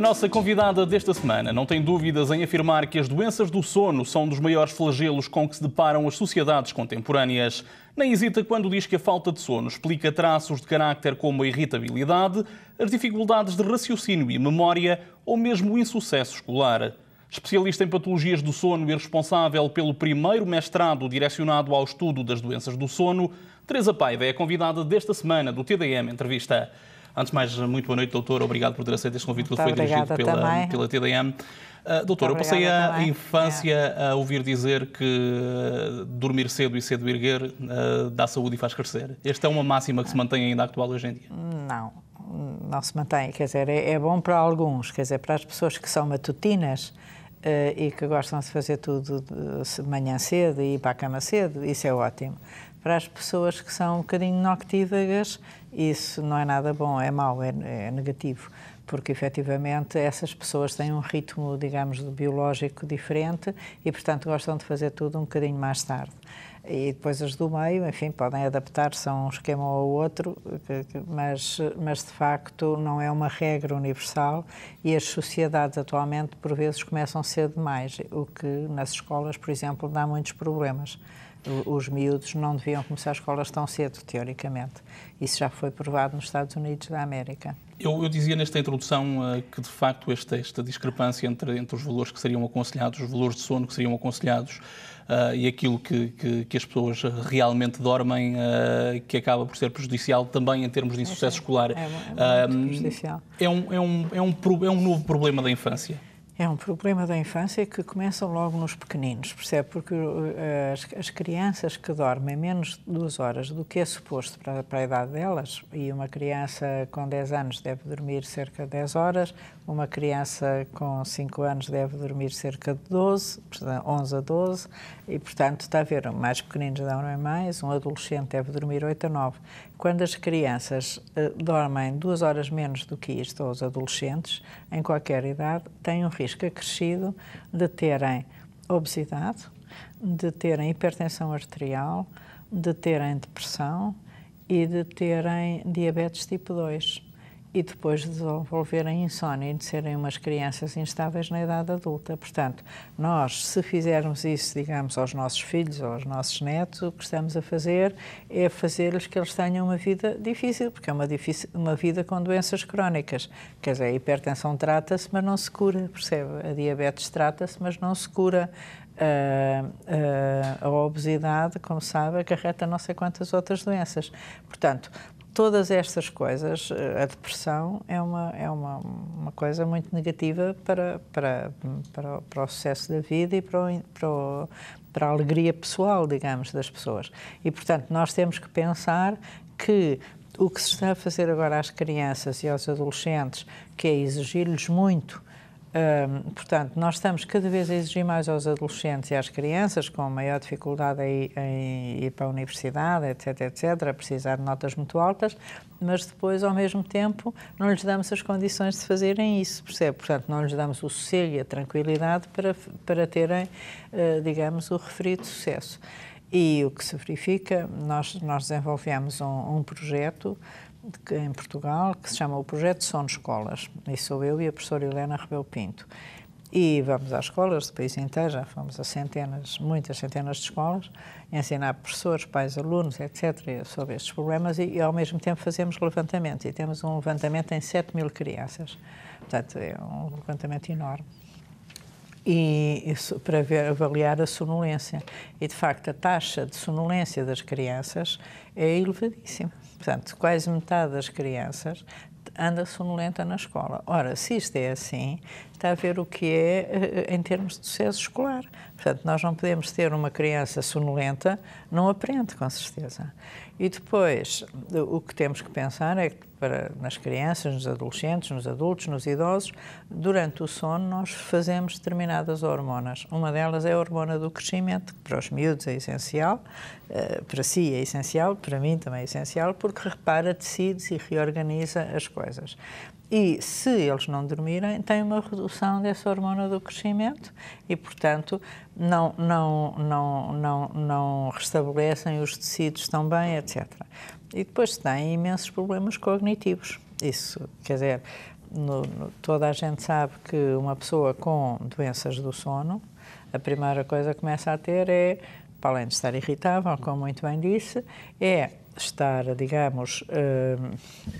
A nossa convidada desta semana não tem dúvidas em afirmar que as doenças do sono são dos maiores flagelos com que se deparam as sociedades contemporâneas. Nem hesita quando diz que a falta de sono explica traços de carácter como a irritabilidade, as dificuldades de raciocínio e memória ou mesmo o insucesso escolar. Especialista em patologias do sono e responsável pelo primeiro mestrado direcionado ao estudo das doenças do sono, Teresa Paiva é a convidada desta semana do TDM Entrevista. Antes de mais, muito boa noite, doutor. Obrigado por ter aceito este convite que foi dirigido pela, pela TDM. Uh, ah, doutor, eu passei a também. infância é. a ouvir dizer que ah, dormir cedo e cedo erguer uh, ah, dá saúde e faz crescer. Esta é uma máxima que se mantém ainda atual hoje em dia? Não, não se mantém. Quer dizer, é, é bom para alguns, quer dizer, para as pessoas que são matutinas. Uh, e que gostam de fazer tudo de manhã cedo e ir para a cama cedo, isso é ótimo para as pessoas que são um bocadinho noctívagas, isso não é nada bom, é mau, é, é negativo, porque efetivamente essas pessoas têm um ritmo, digamos, biológico diferente e, portanto, gostam de fazer tudo um bocadinho mais tarde. E depois as do meio, enfim, podem adaptar-se a um esquema ou outro, mas, mas de facto não é uma regra universal e as sociedades atualmente, por vezes, começam cedo demais, o que nas escolas, por exemplo, dá muitos problemas os miúdos não deviam começar as escolas tão cedo, teoricamente. Isso já foi provado nos Estados Unidos da América. Eu, eu dizia nesta introdução uh, que, de facto, esta, esta discrepância entre, entre os valores que seriam aconselhados, os valores de sono que seriam aconselhados uh, e aquilo que, que, que, as pessoas realmente dormem, uh, que acaba por ser prejudicial também em termos de insucesso é, escolar. É, é, muito prejudicial. É um, é, um, é, um, é um novo problema da infância. É um problema da infância que começa logo nos pequeninos, percebe? Porque uh, as, as, crianças que dormem menos de duas horas do que é suposto para, para, a idade delas, e uma criança com 10 anos deve dormir cerca de 10 horas, uma criança com 5 anos deve dormir cerca de 12, 11 a 12, e portanto está a ver, mais pequeninos dormem mais, um adolescente deve dormir 8 a 9. Quando as crianças uh, dormem duas horas menos do que isto, ou os adolescentes, em qualquer idade, têm um risco acrescido de terem obesidade, de terem hipertensão arterial, de terem depressão e de terem diabetes tipo 2 e depois desenvolverem insónia e de serem umas crianças instáveis na idade adulta. Portanto, nós, se fizermos isso, digamos, aos nossos filhos ou aos nossos netos, o que estamos a fazer é fazer-lhes que eles tenham uma vida difícil, porque é uma, difícil, uma vida com doenças crónicas. Quer dizer, a hipertensão trata-se, mas não se cura, percebe? A diabetes trata-se, mas não se cura. Uh, uh, a obesidade, como sabe, acarreta não sei quantas outras doenças. Portanto, todas estas coisas, eh, a depressão é uma, é uma, uma coisa muito negativa para, para, para o, para, o sucesso da vida e para, o, para, o, para a alegria pessoal, digamos, das pessoas. E, portanto, nós temos que pensar que o que se está a fazer agora às crianças e aos adolescentes, que é exigir-lhes muito um, portanto, nós estamos cada vez a exigir mais aos adolescentes e às crianças, com maior dificuldade em, em ir para a universidade, etc, etc, a precisar de notas muito altas, mas depois, ao mesmo tempo, não lhes damos as condições de fazerem isso, percebe? Portanto, não lhes damos o sossego e a tranquilidade para, para terem, eh, digamos, o referido sucesso. E o que se verifica, nós, nós desenvolvemos um, um projeto em Portugal que se chama o Projeto Som de Escolas, e sou eu e a professora Helena Rebelo Pinto. E vamos às escolas do país inteiro, já fomos a centenas, muitas centenas de escolas, ensinar professores, pais, alunos, etc., sobre estes problemas e, e ao mesmo tempo fazemos levantamentos. E temos um levantamento em 7 mil crianças. Portanto, é um levantamento enorme e isso para ver, avaliar a sonolência. E, de facto, a taxa de sonolência das crianças é elevadíssima. Portanto, quase metade das crianças anda sonolenta na escola. Ora, se isto é assim, está a ver o que é eh, em termos de sucesso escolar. Portanto, nós não podemos ter uma criança sonolenta, não aprende, com certeza. E depois, o que temos que pensar é que para, nas crianças, nos adolescentes, nos adultos, nos idosos, durante o sono nós fazemos determinadas hormonas. Uma delas é a hormona do crescimento, que para os miúdos é essencial, eh, para si é essencial, para mim também é essencial, porque repara tecidos e reorganiza as coisas e se eles não dormirem, tem uma redução dessa hormona do crescimento e, portanto, não, não, não, não, não restabelecem os tecidos tão bem, etc. E depois têm imensos problemas cognitivos. Isso, quer dizer, no, no, toda a gente sabe que uma pessoa com doenças do sono, a primeira coisa que começa a ter é, para além de estar irritável, como muito bem disse, é estar, digamos, uh,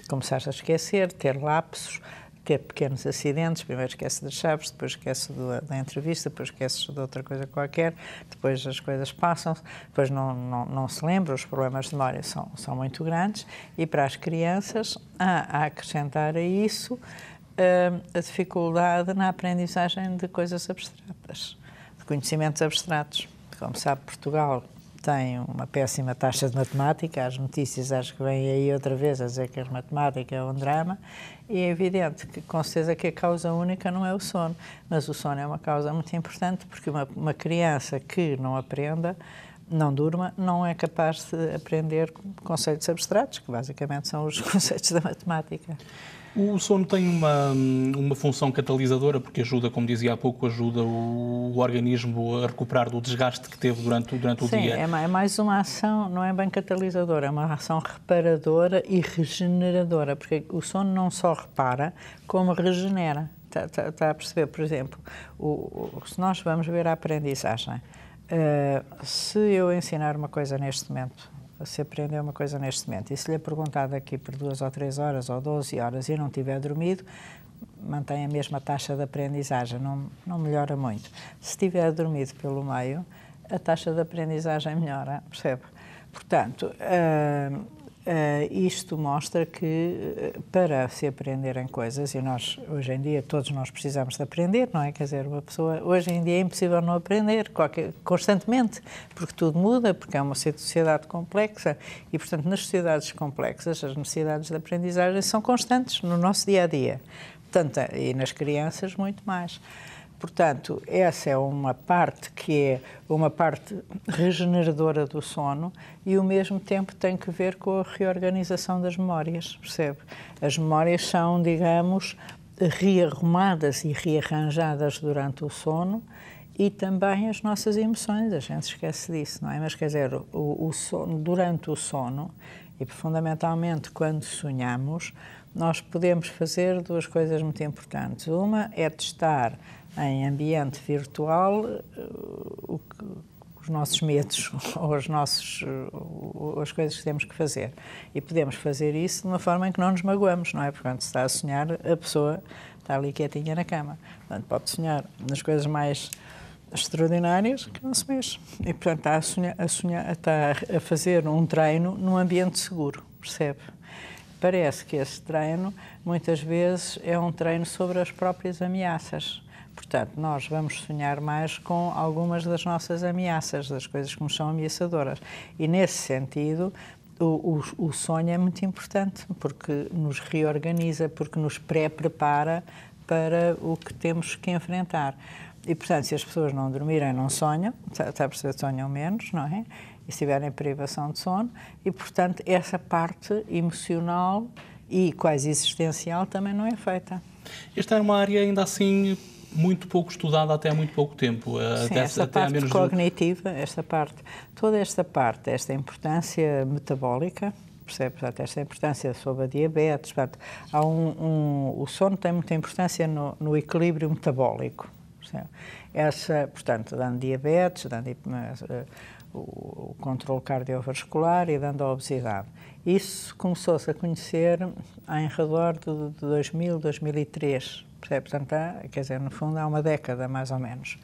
começar a esquecer, ter lapsos, ter pequenos acidentes, primeiro esquece das chaves, depois esquece do, da entrevista, depois esquece de outra coisa qualquer, depois as coisas passam, depois não, não, não se lembra, os problemas de memória são, são muito grandes, e para as crianças, a, a acrescentar a isso uh, a dificuldade na aprendizagem de coisas abstratas, de conhecimentos abstratos. Como sabe, Portugal tem uma péssima taxa de matemática, as notícias acho que vêm aí outra vez a dizer que a matemática é um drama, e é evidente que com certeza que a causa única não é o sono, mas o sono é uma causa muito importante porque uma, uma criança que não aprenda, não durma, não é capaz de aprender conceitos abstratos, que basicamente são os conceitos da matemática. O sono tem uma, uma função catalisadora, porque ajuda, como dizia há pouco, ajuda o, o organismo a recuperar do desgaste que teve durante, durante Sim, o dia. Sim, é, é mais uma ação, não é bem catalisadora, é uma ação reparadora e regeneradora, porque o sono não só repara, como regenera. Está, tá, tá a perceber, por exemplo, o, o, se nós vamos ver a aprendizagem, uh, se eu ensinar uma coisa neste momento você aprendeu uma coisa neste momento. E se lhe é perguntado aqui por duas ou três horas ou doze horas e não tiver dormido, mantém a mesma taxa de aprendizagem, não, não melhora muito. Se tiver dormido pelo meio, a taxa de aprendizagem melhora, percebe? Portanto, uh, Uh, isto mostra que eh, para se aprenderem coisas, e nós hoje em dia todos nós precisamos de aprender, não é? Quer dizer, uma pessoa hoje em dia é impossível não aprender qualquer, constantemente, porque tudo muda, porque é uma sociedade complexa e, portanto, nas sociedades complexas as necessidades de aprendizagem são constantes no nosso dia a dia. Portanto, eh, e nas crianças muito mais. Portanto, essa é uma parte que é uma parte regeneradora do sono e, ao mesmo tempo, tem que ver com a reorganização das memórias, percebe? As memórias são, digamos, rearrumadas e rearranjadas durante o sono e também as nossas emoções, a gente esquece disso, não é? Mas, quer dizer, o, o sono, durante o sono e, fundamentalmente, quando sonhamos, nós podemos fazer duas coisas muito importantes. Uma é testar em ambiente virtual, eh, o que, os nossos medos ou, as nossas eh, as coisas que temos que fazer. E podemos fazer isso de uma forma em que não nos magoamos, não é? Porque quando se está a sonhar, a pessoa está ali quietinha na cama. Portanto, pode sonhar nas coisas mais extraordinárias que não se mexe. E, portanto, está a, sonhar, a, sonhar, está a fazer um treino num ambiente seguro, percebe? Parece que esse treino, muitas vezes, é um treino sobre as próprias ameaças Portanto, nós vamos sonhar mais com algumas das nossas ameaças, das coisas que nos são ameaçadoras. E nesse sentido, o, o, o sonho é muito importante, porque nos reorganiza, porque nos pré-prepara para o que temos que enfrentar. E, portanto, se as pessoas não dormirem, não sonham, está a perceber, sonham menos, não é? E se tiverem privação de sono, e, portanto, essa parte emocional e quase existencial também não é feita. Esta é uma área ainda assim muito pouco estudada até há muito pouco tempo. Eh, Sim, até, esta até parte menos cognitiva, esta parte, toda esta parte, esta importância metabólica, percebe? Portanto, esta importância sobre a diabetes, portanto, há um, um o sono tem muita importância no, no equilíbrio metabólico. Essa, portanto, dando diabetes, dando eh, o controle cardiovascular e dando a obesidade. Isso começou-se a conhecer em redor de 2000, 2003. Percebe? Portanto, há, quer dizer, no fundo há uma década, mais ou menos.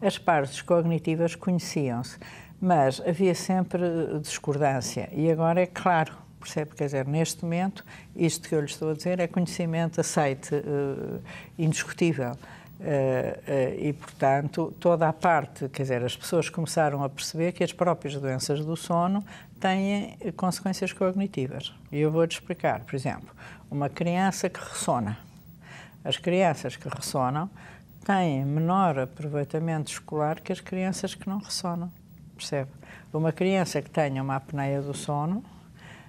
As partes cognitivas conheciam-se, mas havia sempre discordância. E agora é claro, percebe? Quer dizer, neste momento, isto que eu lhe estou a dizer é conhecimento aceite, uh, indiscutível. Uh, uh, e, portanto, toda a parte, quer dizer, as pessoas começaram a perceber que as próprias doenças do sono têm consequências cognitivas. E eu vou-te explicar, por exemplo, uma criança que ressona, as crianças que ressonam têm menor aproveitamento escolar que as crianças que não ressonam, percebe? Uma criança que tenha uma apneia do sono,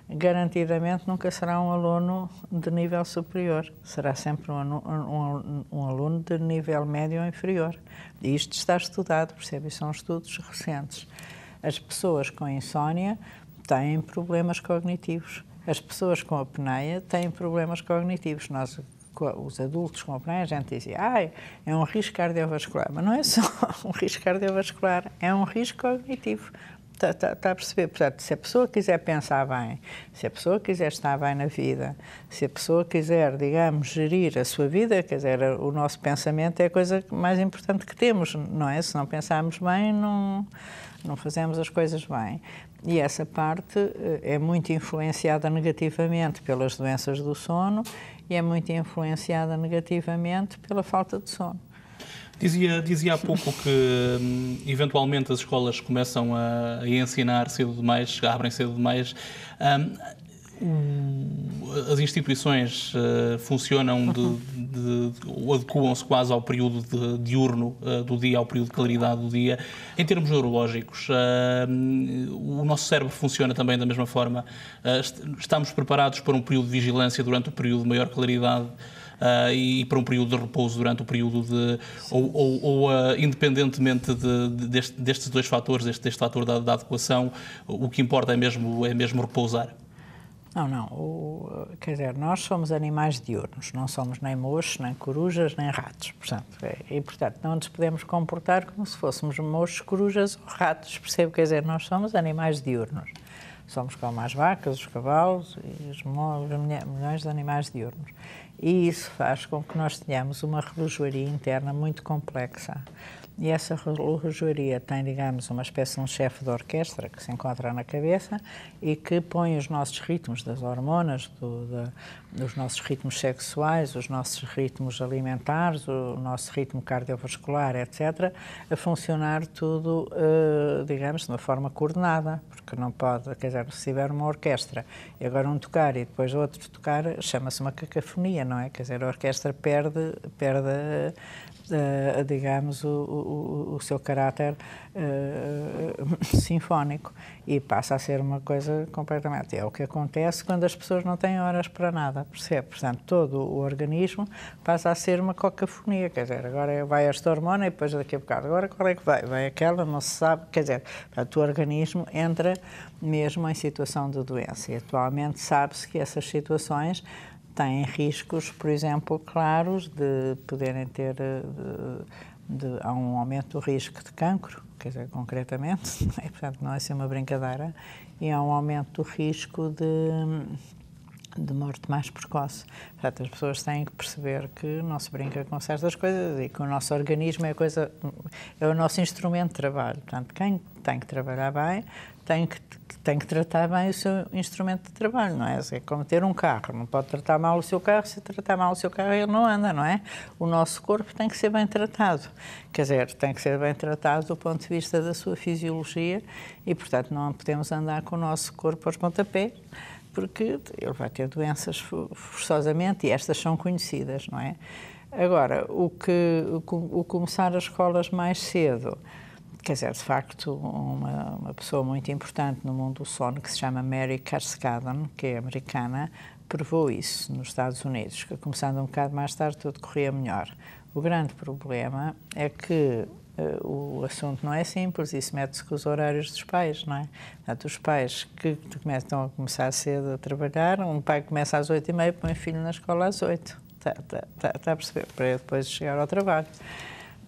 garantidamente nunca será um aluno de nível superior, será sempre um, um, um, aluno de nível médio ou inferior. isto está estudado, percebe? E são estudos recentes. As pessoas com insónia têm problemas cognitivos. As pessoas com apneia têm problemas cognitivos. Nós os adultos compram, a gente dizia, ai, ah, é um risco cardiovascular. Mas não é só um risco cardiovascular, é um risco cognitivo. Está, está, tá a perceber? Portanto, se a pessoa quiser pensar bem, se a pessoa quiser estar bem na vida, se a pessoa quiser, digamos, gerir a sua vida, quer dizer, o nosso pensamento é a coisa mais importante que temos, não é? Se não pensarmos bem, não não fazemos as coisas bem. E essa parte eh, é muito influenciada negativamente pelas doenças do sono e é muito influenciada negativamente pela falta de sono. Dizia, dizia há pouco que, hum, eventualmente, as escolas começam a, a ensinar cedo demais, abrem cedo demais. Um, Hum, as instituições uh, funcionam uhum. ou de, de, de adequam-se quase ao período de, diurno uh, eh, do dia, ao período de claridade do dia. Em termos neurológicos, uh, o nosso cérebro funciona também da mesma forma. Est estamos preparados para um período de vigilância durante o período de maior claridade. Uh, e para um período de repouso durante o período de. ou, ou, ou uh, independentemente de, de, deste, destes dois fatores, deste, deste fator da, da, adequação, o que importa é mesmo, é mesmo repousar. Não, não. O, quer dizer, nós somos animais diurnos, não somos nem mochos, nem corujas, nem ratos. Portanto, é, e, portanto, não nos podemos comportar como se fôssemos mochos, corujas ou ratos. Percebo? Quer dizer, nós somos animais diurnos. Somos como as vacas, os cavalos e os milhões de animais diurnos. E isso faz com que nós tenhamos uma relojoaria interna muito complexa. E essa relojoaria tem, digamos, uma espécie de um chefe de orquestra que se encontra na cabeça e que põe os nossos ritmos das hormonas, do, de, os nossos ritmos sexuais, os nossos ritmos alimentares, o nosso ritmo cardiovascular, etc., a funcionar tudo, eh, digamos, de uma forma coordenada, porque não pode, quer dizer, se tiver uma orquestra e agora um tocar e depois outro tocar, chama-se uma cacafonia, não é? Quer dizer, a orquestra perde, perde uh, digamos, o, o, o, seu caráter uh, sinfónico e passa a ser uma coisa completamente. É o que acontece quando as pessoas não têm horas para nada, percebe? Portanto, todo o organismo passa a ser uma cocafonia, quer dizer, agora é, vai esta hormona e depois daqui a bocado, agora qual é que vai? Vai aquela, não se sabe, quer dizer, portanto, o organismo entra mesmo em situação de doença e atualmente sabe-se que essas situações têm riscos, por exemplo, claros de poderem ter. Eh, de, de, há um aumento do risco de cancro, quer dizer, concretamente, né? portanto, não é assim uma brincadeira, e há um aumento do risco de, de morte mais precoce. Portanto, as pessoas têm que perceber que não se brinca com certas coisas e que o nosso organismo é, coisa, é o nosso instrumento de trabalho. Portanto, quem tem que trabalhar bem tem que, tem que tratar bem o seu instrumento de trabalho, não é? É como ter um carro, não pode tratar mal o seu carro, se tratar mal o seu carro ele não anda, não é? O nosso corpo tem que ser bem tratado, quer dizer, tem que ser bem tratado do ponto de vista da sua fisiologia e, portanto, não podemos andar com o nosso corpo aos pontapés, porque ele vai ter doenças forçosamente e estas são conhecidas, não é? Agora, o que o, o começar as escolas mais cedo, quer dizer, de facto, uma, uma, pessoa muito importante no mundo do sono, que se chama Mary Carscadon, que é americana, provou isso nos Estados Unidos, que começando um bocado mais tarde tudo corria melhor. O grande problema é que eh, o assunto não é simples, isso mete-se com os horários dos pais, não é? Portanto, os pais que começam a começar cedo a trabalhar, um pai começa às oito e meia, põe o filho na escola às oito. Está, está tá, tá a perceber, para depois chegar ao trabalho.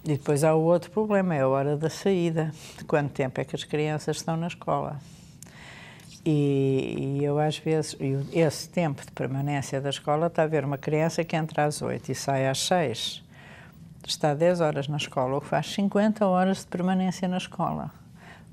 E depois há o outro problema, é a hora da saída. Quanto tempo é que as crianças estão na escola? E, e eu às vezes, esse tempo de permanência da escola está a ver uma criança que entra às 8 e sai às 6. Está 10 horas na escola, ou faz 50 horas de permanência na escola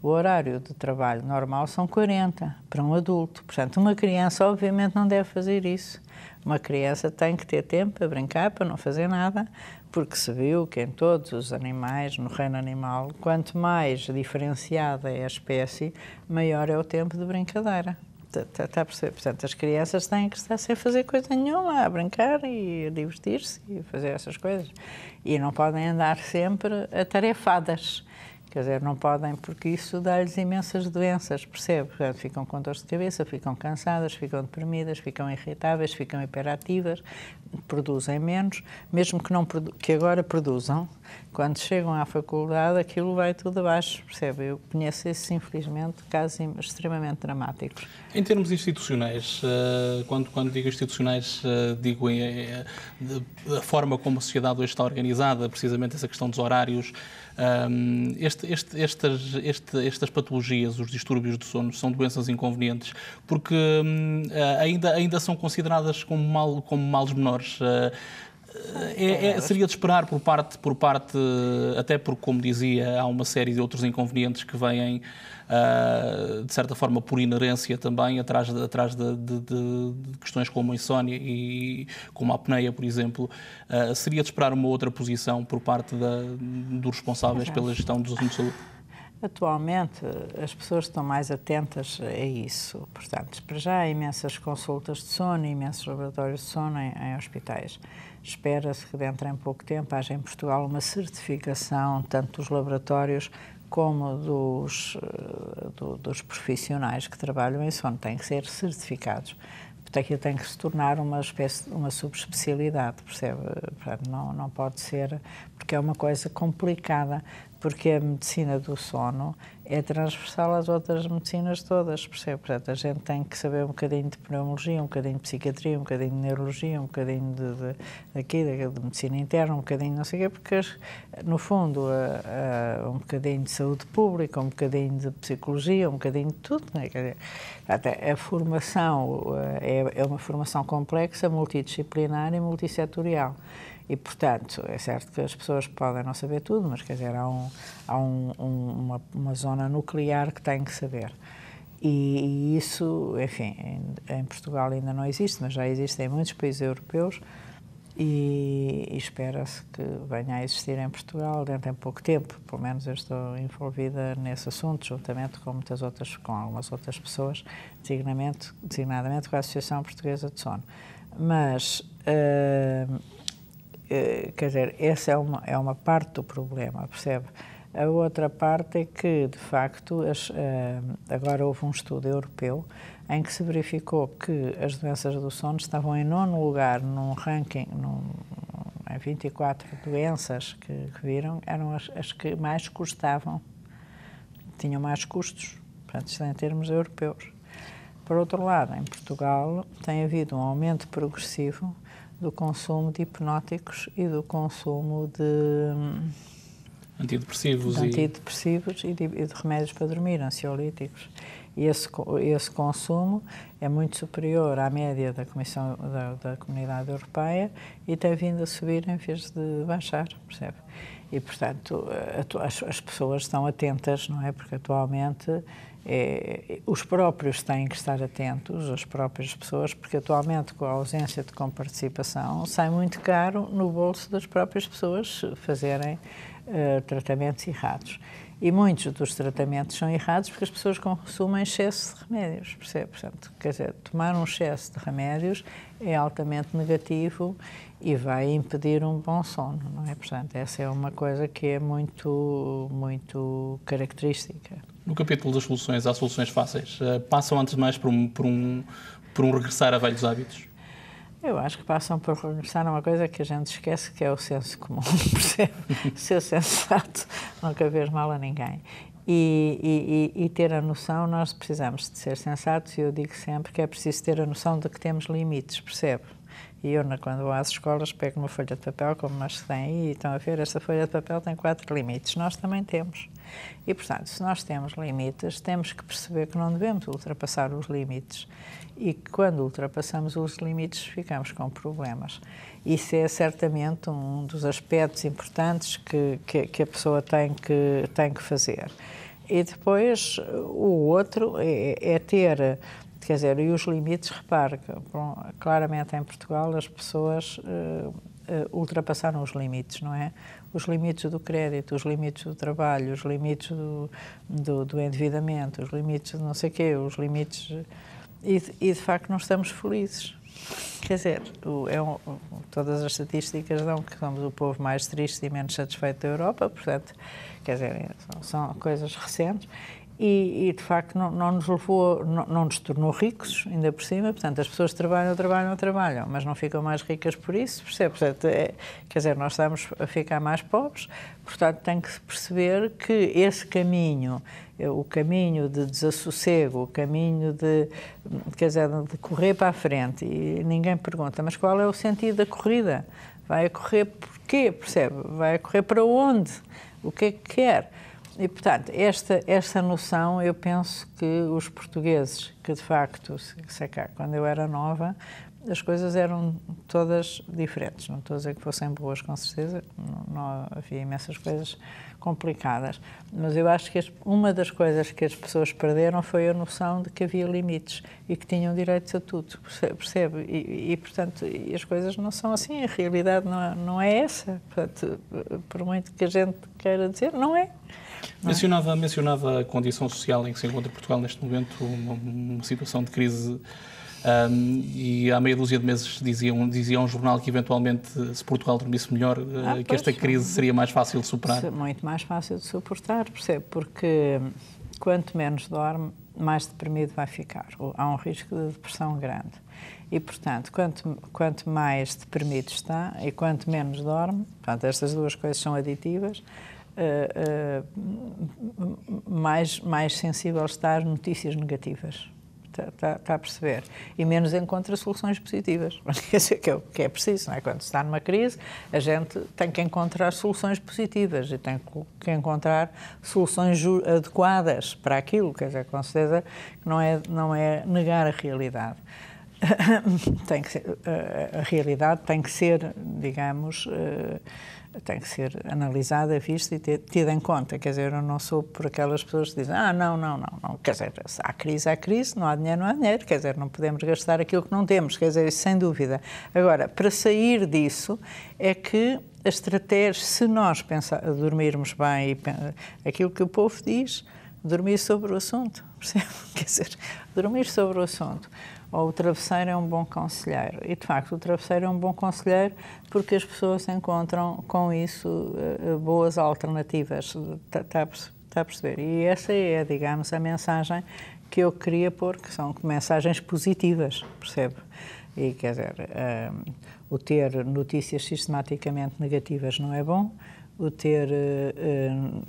o horário de trabalho normal são 40 para um adulto. Portanto, uma criança, obviamente, não deve fazer isso. Uma criança tem que ter tempo para brincar, para não fazer nada, porque se viu que em todos os animais, no reino animal, quanto mais diferenciada é a espécie, maior é o tempo de brincadeira. Está tá, tá a perceber? Portanto, as crianças têm que estar sem fazer coisa nenhuma, a brincar e a divertir-se e fazer essas coisas. E não podem andar sempre atarefadas Quer dizer, não podem, porque isso dá-lhes imensas doenças, percebe? Portanto, ficam com dores de cabeça, ficam cansadas, ficam deprimidas, ficam irritáveis, ficam hiperativas, produzem menos, mesmo que, não, que agora produzam, quando chegam à faculdade aquilo vai tudo abaixo, percebe? Eu conheço esses, infelizmente, casos extremamente dramáticos. Em termos institucionais, eh, quando, quando digo institucionais, eh, digo eh, a forma como a sociedade hoje está organizada, precisamente essa questão dos horários um, este, este, estas, este, estas patologias, os distúrbios do sono, são doenças inconvenientes porque um, ainda, ainda são consideradas como, mal, como males menores. Uh, é, é, seria de esperar por parte, por parte, até porque, como dizia, há uma série de outros inconvenientes que vêm uh, de certa forma por inerência também, atrás, atrás de, de, de, questões como a insónia e como a apneia, por exemplo, uh, seria de esperar uma outra posição por parte da, dos responsáveis pela gestão dos assuntos de saúde? Atualmente, as pessoas estão mais atentas a isso. Portanto, para já, há imensas consultas de sono, imensos laboratórios de sono em, em hospitais. Espera-se que dentro em pouco tempo haja em Portugal uma certificação, tanto dos laboratórios como dos, eh, do, dos profissionais que trabalham em sono, têm que ser certificados. Portanto, aquilo tem que se tornar uma espécie, uma subespecialidade, percebe? não, não pode ser, porque é uma coisa complicada, porque a medicina do sono é transversal às outras medicinas todas, percebe? Portanto, a gente tem que saber um bocadinho de pneumologia, um bocadinho de psiquiatria, um bocadinho de neurologia, um bocadinho de, de, daqui, de, de medicina interna, um bocadinho não sei o quê, porque, no fundo, a, a, um bocadinho de saúde pública, um bocadinho de psicologia, um bocadinho de tudo, né? até a formação eh, é, é uma formação complexa, multidisciplinar e multissetorial. E, portanto, é certo que as pessoas podem não saber tudo, mas, quer dizer, há, um, há um, uma, uma zona na nuclear que têm que saber. E, e isso, enfim, em, em, Portugal ainda não existe, mas já existe em muitos países europeus e, e espera-se que venha a existir em Portugal dentro de pouco tempo. Pelo menos eu estou envolvida nesse assunto, juntamente com muitas outras, com algumas outras pessoas, designadamente, designadamente com a Associação Portuguesa de Sono. Mas uh, quer dizer, essa é uma, é uma parte do problema, percebe? A outra parte é que, de facto, as, eh, agora houve um estudo europeu em que se verificou que as doenças do sono estavam em nono lugar num ranking, num, 24 doenças que, que viram, eram as, as, que mais custavam, tinham mais custos, portanto, isto é em termos europeus. Por outro lado, em Portugal tem havido um aumento progressivo do consumo de hipnóticos e do consumo de hum, Antidepressivos de antidepressivos e... e de, e de remédios para dormir, ansiolíticos. E esse, esse consumo é muito superior à média da Comissão da, da Comunidade Europeia e tem vindo a subir em vez de baixar, percebe? E, portanto, as, as pessoas estão atentas, não é? Porque atualmente é, os próprios têm que estar atentos, as próprias pessoas, porque atualmente com a ausência de comparticipação sai muito caro no bolso das próprias pessoas fazerem eh, tratamentos errados. E muitos dos tratamentos são errados porque as pessoas consumem excesso de remédios, percebe? Portanto, quer dizer, tomar um excesso de remédios é altamente negativo e vai impedir um bom sono, não é? Portanto, essa é uma coisa que é muito, muito característica. No capítulo das soluções, há soluções fáceis. Eh, passam, antes de mais, por um, por um, por um regressar a velhos hábitos? Eu acho que passam por regressar a uma coisa que a gente esquece, que é o senso comum, percebe? Ser sensato, nunca ver mal a ninguém. E, e, e, ter a noção, nós precisamos de ser sensatos, e eu digo sempre que é preciso ter a noção de que temos limites, percebe? E eu, né, quando vou às escolas, pego uma folha de papel, como nós têm e estão a ver, essa folha de papel tem quatro limites. Nós também temos. E, portanto, se nós temos limites, temos que perceber que não devemos ultrapassar os limites. E que quando ultrapassamos os limites, ficamos com problemas. Isso é certamente um dos aspectos importantes que, que, que a pessoa tem que, tem que fazer. E depois, o outro é, é ter Quer dizer, e os limites, repare, que, bom, claramente em Portugal as pessoas uh, ultrapassaram os limites, não é? Os limites do crédito, os limites do trabalho, os limites do, do, do endividamento, os limites de não sei o quê, os limites. E, e, de facto não estamos felizes. Quer dizer, o, é um, todas as estatísticas dão que somos o povo mais triste e menos satisfeito da Europa, portanto, quer dizer, são, são coisas recentes. E, e, de facto não, não nos levou, não, não, nos tornou ricos, ainda por cima. Portanto, as pessoas trabalham, trabalham, trabalham, mas não ficam mais ricas por isso, percebe? é, quer dizer, nós estamos a ficar mais pobres, portanto, tem que perceber que esse caminho, eh, o caminho de desassossego, o caminho de, quer dizer, de correr para a frente, e ninguém pergunta, mas qual é o sentido da corrida? Vai a correr por quê, percebe? Vai a correr para onde? O que é que quer? E, portanto, esta, esta noção, eu penso que os portugueses, que de facto, se, é cá quando eu era nova, as coisas eram todas diferentes. Não estou a dizer que fossem boas, com certeza, não, não havia imensas coisas complicadas. Mas eu acho que as, uma das coisas que as pessoas perderam foi a noção de que havia limites e que tinham direitos a tudo, percebe? E, e portanto, e as coisas não são assim, a realidade não é, não é essa. Portanto, por muito que a gente queira dizer, não é. é. mencionava, mencionava a condição social em que se encontra Portugal neste momento, uma, uma situação de crise um, e há meia dúzia de meses diziam, dizia um jornal que eventualmente, se Portugal dormisse melhor, eh, ah, que pois. esta crise seria mais fácil de superar. Muito mais fácil de suportar, percebe? Porque quanto menos dorme, mais deprimido vai ficar. Há um risco de depressão grande. E, portanto, quanto, quanto mais deprimido está e quanto menos dorme, portanto, estas duas coisas são aditivas, uh, uh, mais, mais sensível está às notícias negativas está, está, está a perceber. E menos encontra soluções positivas. que, é, que é preciso, não é? Quando se está numa crise, a gente tem que encontrar soluções positivas e tem que encontrar soluções adequadas para aquilo. Quer dizer, com certeza não é, não é negar a realidade. tem que ser, eh, a realidade tem que ser, digamos, eh, tem que ser analisada, vista e tida em conta. Quer dizer, eu não sou por aquelas pessoas que dizem, ah, não, não, não, não. Quer dizer, há crise, há crise, não há dinheiro, não há dinheiro. Quer dizer, não podemos gastar aquilo que não temos. Quer dizer, isso sem dúvida. Agora, para sair disso, é que a estratégia, se nós pensar, dormirmos bem, e, aquilo que o povo diz, dormir sobre o assunto, percebe? Quer dizer, dormir sobre o assunto ou o travesseiro é um bom conselheiro. E de facto, o travesseiro é um bom conselheiro porque as pessoas encontram com isso eh, boas alternativas. Está tá tá a perceber? E essa é, digamos, a mensagem que eu queria pôr, que são mensagens positivas, percebe? E quer dizer, um, eh, o ter notícias sistematicamente negativas não é bom, o ter uh,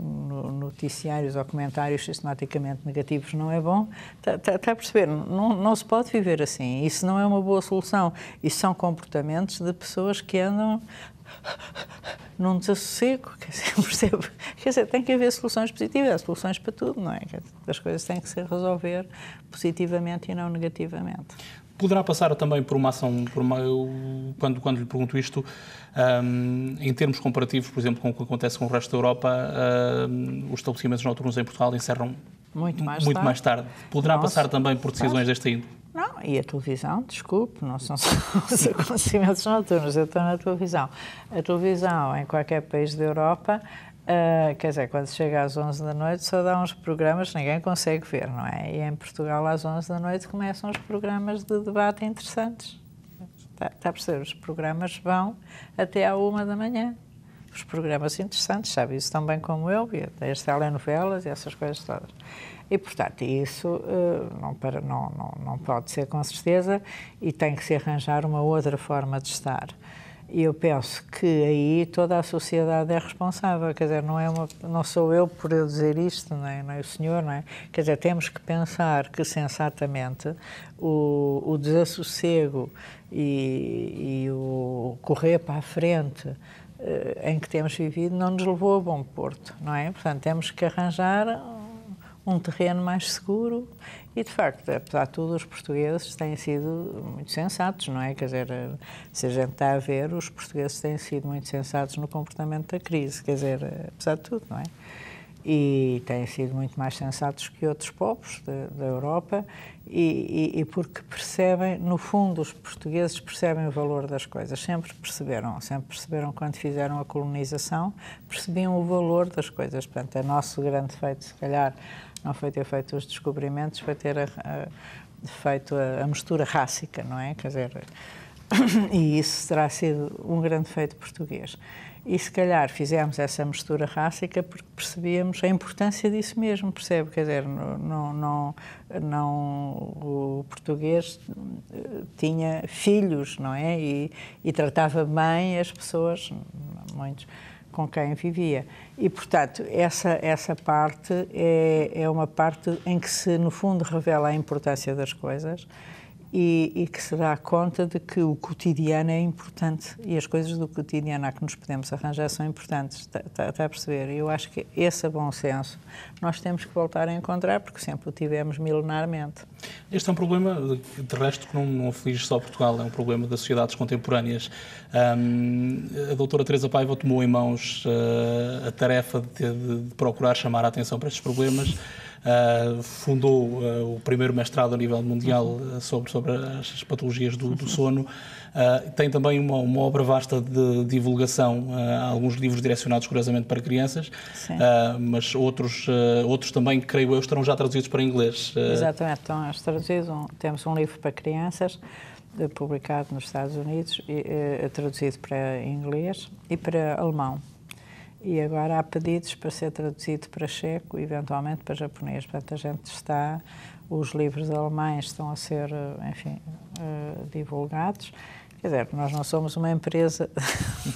uh, noticiários ou comentários sistematicamente negativos não é bom. Está tá, tá a perceber? Não, não se pode viver assim. Isso não é uma boa solução. Isso são comportamentos de pessoas que andam num desassossego, quer dizer, percebo. Quer dizer, tem que haver soluções positivas, há soluções para tudo, não é? As coisas têm que se resolver positivamente e não negativamente poderá passar também por uma ação, por uma, eu, quando, quando lhe pergunto isto, um, em termos comparativos, por exemplo, com o que acontece com o resto da Europa, um, os estabelecimentos noturnos em Portugal encerram muito mais, muito tarde. mais tarde. Poderá Nossa. passar também por decisões Mas... desta índole? Não, e a televisão, desculpe, não são só os acontecimentos noturnos, eu estou na televisão. A televisão, em qualquer país da Europa, Uh, quer dizer, quando chega às 11 da noite só dá uns programas que ninguém consegue ver, não é? E em Portugal, às 11 da noite, começam os programas de debate interessantes. Está, tá a perceber? Os programas vão até à uma da manhã. Os programas interessantes, sabe isso tão bem como eu, e as telenovelas e essas coisas todas. E, portanto, isso uh, não, para, não, não, não pode ser com certeza e tem que se arranjar uma outra forma de estar. E eu penso que aí toda a sociedade é responsável, quer dizer, não, é uma, não sou eu por eu dizer isto, nem é? é o senhor, não é? Quer dizer, temos que pensar que sensatamente o, o desassossego e, e o correr para a frente eh, em que temos vivido não nos levou a bom porto, não é? Portanto, temos que arranjar um terreno mais seguro e, de facto, apesar de tudo, os portugueses têm sido muito sensatos, não é? Quer dizer, se a gente está a ver, os portugueses têm sido muito sensatos no comportamento da crise, quer dizer, apesar de tudo, não é? E têm sido muito mais sensatos que outros povos da Europa e, e, e, porque percebem, no fundo, os portugueses percebem o valor das coisas. Sempre perceberam, sempre perceberam quando fizeram a colonização, percebiam o valor das coisas. Portanto, é nosso grande feito, se calhar, não foi ter feito os descobrimentos, foi ter a, eh, a, eh, feito a, a mistura rássica, não é? Quer dizer, e isso terá sido um grande feito português. E se calhar fizemos essa mistura rássica porque percebíamos a importância disso mesmo, percebe? Quer dizer, não, não, não, o português eh, tinha filhos, não é? E, e tratava bem as pessoas, muitos com quem vivia. E, portanto, essa, essa parte é, é uma parte em que se, no fundo, revela a importância das coisas e, e, que se dá conta de que o cotidiano é importante e as coisas do cotidiano a que nos podemos arranjar são importantes, está, está, está a perceber? Eu acho que esse é bom senso nós temos que voltar a encontrar porque sempre o tivemos milenarmente. Este é um problema, de resto, que não, não aflige só Portugal, é um problema das sociedades contemporâneas. Um, a doutora Teresa Paiva tomou em mãos uh, a tarefa de, de, de procurar chamar a atenção para estes problemas. Ah, fundou uh, o primeiro mestrado a nível mundial uh, sobre, sobre as patologias do, do sono. tem também uma, uma, obra vasta de divulgação, alguns livros direcionados curiosamente para crianças, mas outros, outros também, creio eu, estarão já traduzidos para inglês. Exatamente, estão as traduzidos. Um, temos um livro para crianças eh, publicado nos Estados Unidos, e, eh, traduzido para inglês e para alemão e agora há pedidos para ser traduzido para checo e eventualmente para japonês. Portanto, a gente está, os livros alemães estão a ser, enfim, eh, divulgados. Quer dizer, nós não somos uma empresa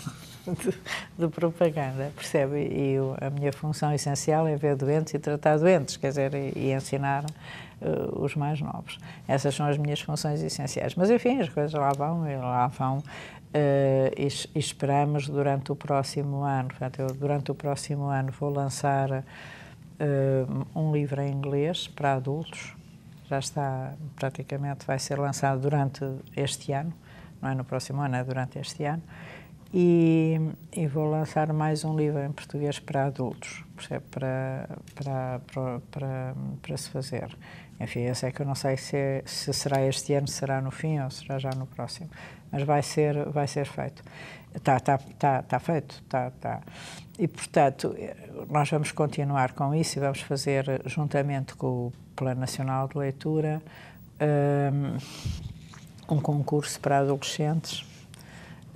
de, de, propaganda, percebe? E eu, a minha função essencial é ver doentes e tratar doentes, quer dizer, e, e ensinar uh, os mais novos. Essas são as minhas funções essenciais. Mas, enfim, as coisas lá vão e lá vão e, eh, esperamos durante o próximo ano. Portanto, eu durante o próximo ano vou lançar eh, um livro em inglês para adultos. Já está, praticamente, vai ser lançado durante este ano. Não é no próximo ano, é durante este ano. E, e, vou lançar mais um livro em português para adultos, para, para, para, para, para se fazer. Enfim, eu sei que eu não sei se, se será este ano, será no fim ou será já no próximo, mas vai ser, vai ser feito. Está, tá, tá, tá feito, está, está. E, portanto, nós vamos continuar com isso e vamos fazer, juntamente com o Plano Nacional de Leitura, hum, um concurso para adolescentes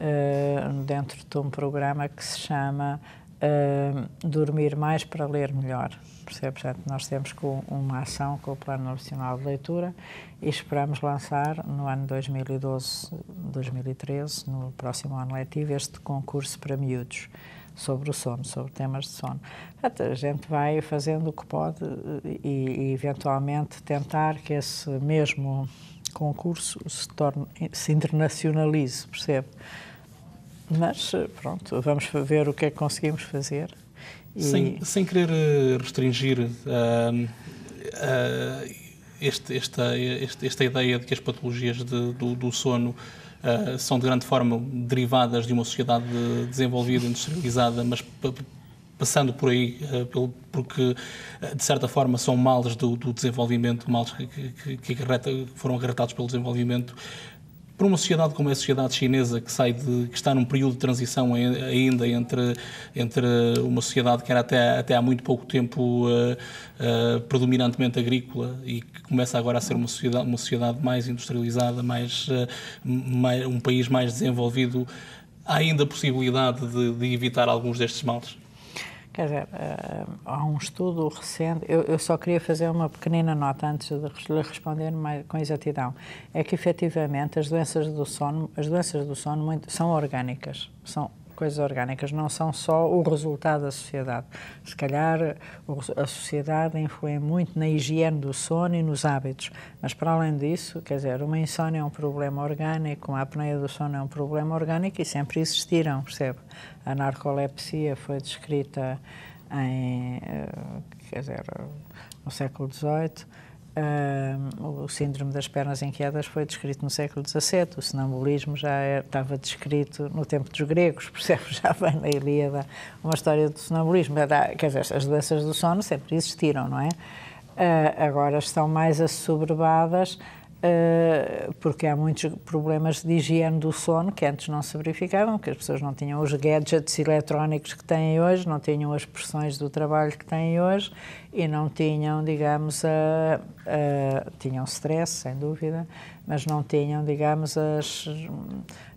hum, dentro de um programa que se chama hum, Dormir Mais para Ler Melhor percebe? Portanto, nós temos com uma ação com o Plano Nacional de Leitura e esperamos lançar no ano 2012, 2013, no próximo ano letivo, este concurso para miúdos sobre o sono, sobre temas de sono. Portanto, a gente vai fazendo o que pode e, e eventualmente tentar que esse mesmo concurso se torne, se internacionalize, percebe? Mas pronto, vamos ver o que é que conseguimos fazer. E... Sem, sem querer eh, restringir uh, este, esta, este, esta ideia de que as patologias de, do, do, sono uh, são de grande forma derivadas de uma sociedade desenvolvida, industrializada, mas passando por aí, uh, porque de certa forma são males do, do desenvolvimento, males que, que, que, que foram agarretados pelo desenvolvimento para uma sociedade como a sociedade chinesa, que, sai de, que está num período de transição ainda entre, entre uma sociedade que era até, até há muito pouco tempo uh, uh, predominantemente agrícola e que começa agora a ser uma sociedade, uma sociedade mais industrializada, mais, uh, eh, mais um país mais desenvolvido, há ainda a possibilidade de, de evitar alguns destes males? Quer dizer, eh, há um estudo recente, eu, eu, só queria fazer uma pequenina nota antes de lhe responder mais, com exatidão. É que efetivamente as doenças do sono, as doenças do sono muito, são orgânicas, são coisas orgânicas, não são só o resultado da sociedade. Se calhar a sociedade influi muito na higiene do sono e nos hábitos, mas para além disso, quer dizer, uma insónia é um problema orgânico, uma apneia do sono é um problema orgânico e sempre existiram, percebe? A narcolepsia foi descrita em, eh, quer dizer, no século XVIII, Uh, o síndrome das pernas inquietas foi descrito no século XVII, o sonambulismo já é, estava descrito no tempo dos gregos, percebes? Já vem na Ilíada uma história do sonambulismo. Quer dizer, as doenças do sono sempre existiram, não é? Uh, agora estão mais assoberbadas ah, porque há muitos problemas de higiene do sono que antes não se verificavam, que as pessoas não tinham os gadgets eletrónicos que têm hoje, não tinham as pressões do trabalho que têm hoje e não tinham, digamos, a, a, tinham stress, sem dúvida, mas não tinham, digamos, as,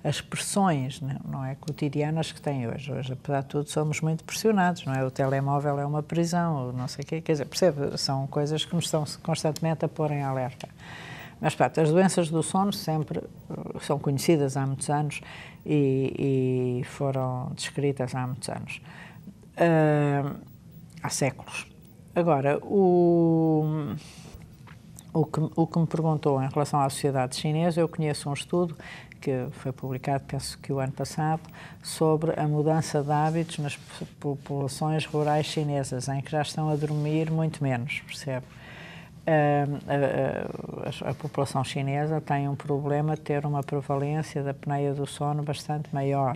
as pressões, né, não, é, cotidianas que têm hoje. Hoje, apesar de tudo, somos muito pressionados, não é? O telemóvel é uma prisão, não sei o quê, quer dizer, percebe, são coisas que nos estão constantemente a pôr em alerta. Mas, pronto, as doenças do sono sempre eh, são conhecidas há muitos anos e, e foram descritas há muitos anos. Uh, há séculos. Agora, o, o, que, o que me perguntou em relação à sociedade chinesa, eu conheço um estudo que foi publicado, penso que o ano passado, sobre a mudança de hábitos nas populações rurais chinesas, em que já estão a dormir muito menos, percebe? a, a, a, população chinesa tem um problema de ter uma prevalência da apneia do sono bastante maior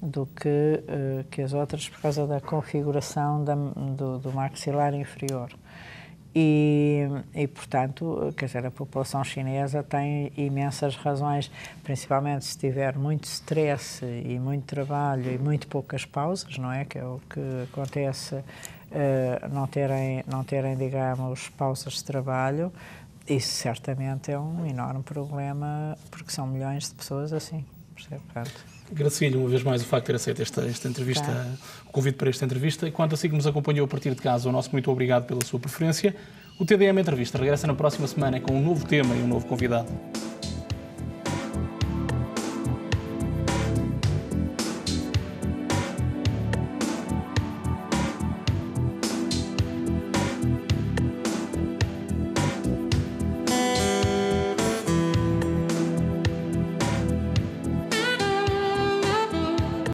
do que, eh, que as outras por causa da configuração da, do, do maxilar inferior. E, e, portanto, quer dizer, a população chinesa tem imensas razões, principalmente se tiver muito stress e muito trabalho e muito poucas pausas, não é? Que é o que acontece, uh, não, terem, não terem, digamos, pausas de trabalho. Isso certamente é um enorme problema, porque são milhões de pessoas assim, portanto agradeci lhe uma vez mais o facto de ter aceito esta, esta entrevista, claro. Tá. o convite para esta entrevista. Enquanto quanto a si que nos acompanhou a partir de casa, o nosso muito obrigado pela sua preferência. O TDM Entrevista regressa na próxima semana com um novo tema e um novo convidado.